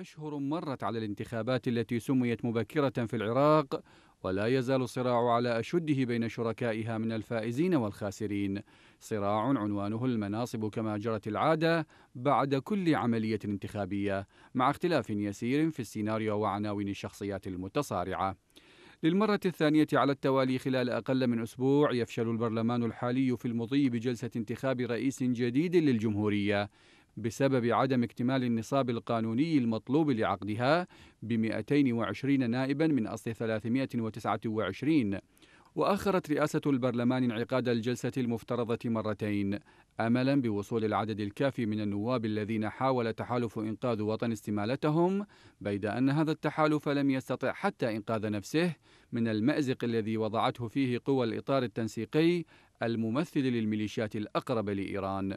أشهر مرت على الانتخابات التي سميت مبكرة في العراق ولا يزال الصراع على أشده بين شركائها من الفائزين والخاسرين صراع عنوانه المناصب كما جرت العادة بعد كل عملية انتخابية مع اختلاف يسير في السيناريو وعناوين الشخصيات المتصارعة للمرة الثانية على التوالي خلال أقل من أسبوع يفشل البرلمان الحالي في المضي بجلسة انتخاب رئيس جديد للجمهورية بسبب عدم اكتمال النصاب القانوني المطلوب لعقدها ب 220 نائبا من أصل 329 وأخرت رئاسة البرلمان انعقاد الجلسة المفترضة مرتين أملا بوصول العدد الكافي من النواب الذين حاول تحالف إنقاذ وطن استمالتهم بيد أن هذا التحالف لم يستطع حتى إنقاذ نفسه من المأزق الذي وضعته فيه قوى الإطار التنسيقي الممثل للميليشيات الأقرب لإيران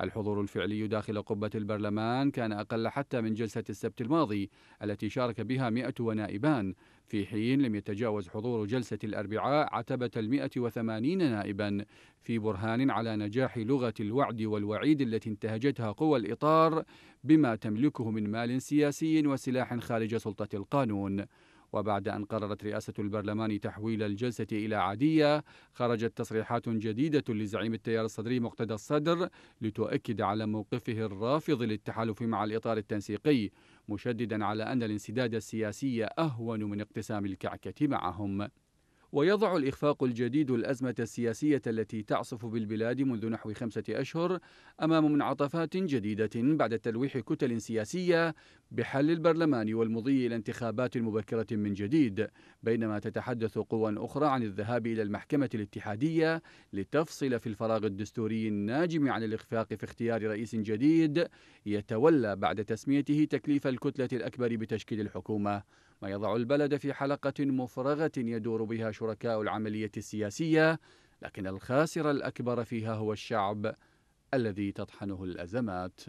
الحضور الفعلي داخل قبة البرلمان كان أقل حتى من جلسة السبت الماضي التي شارك بها مئة ونائبان في حين لم يتجاوز حضور جلسة الأربعاء عتبة المئة وثمانين نائبا في برهان على نجاح لغة الوعد والوعيد التي انتهجتها قوى الإطار بما تملكه من مال سياسي وسلاح خارج سلطة القانون وبعد أن قررت رئاسة البرلمان تحويل الجلسة إلى عادية خرجت تصريحات جديدة لزعيم التيار الصدري مقتدى الصدر لتؤكد على موقفه الرافض للتحالف مع الإطار التنسيقي مشددا على أن الانسداد السياسي أهون من اقتسام الكعكة معهم ويضع الإخفاق الجديد الأزمة السياسية التي تعصف بالبلاد منذ نحو خمسة أشهر أمام منعطفات جديدة بعد تلويح كتل سياسية بحل البرلمان والمضي إلى انتخابات مبكرة من جديد بينما تتحدث قوى أخرى عن الذهاب إلى المحكمة الاتحادية لتفصل في الفراغ الدستوري الناجم عن الإخفاق في اختيار رئيس جديد يتولى بعد تسميته تكليف الكتلة الأكبر بتشكيل الحكومة ما يضع البلد في حلقة مفرغة يدور بها شركاء العملية السياسية لكن الخاسر الأكبر فيها هو الشعب الذي تطحنه الأزمات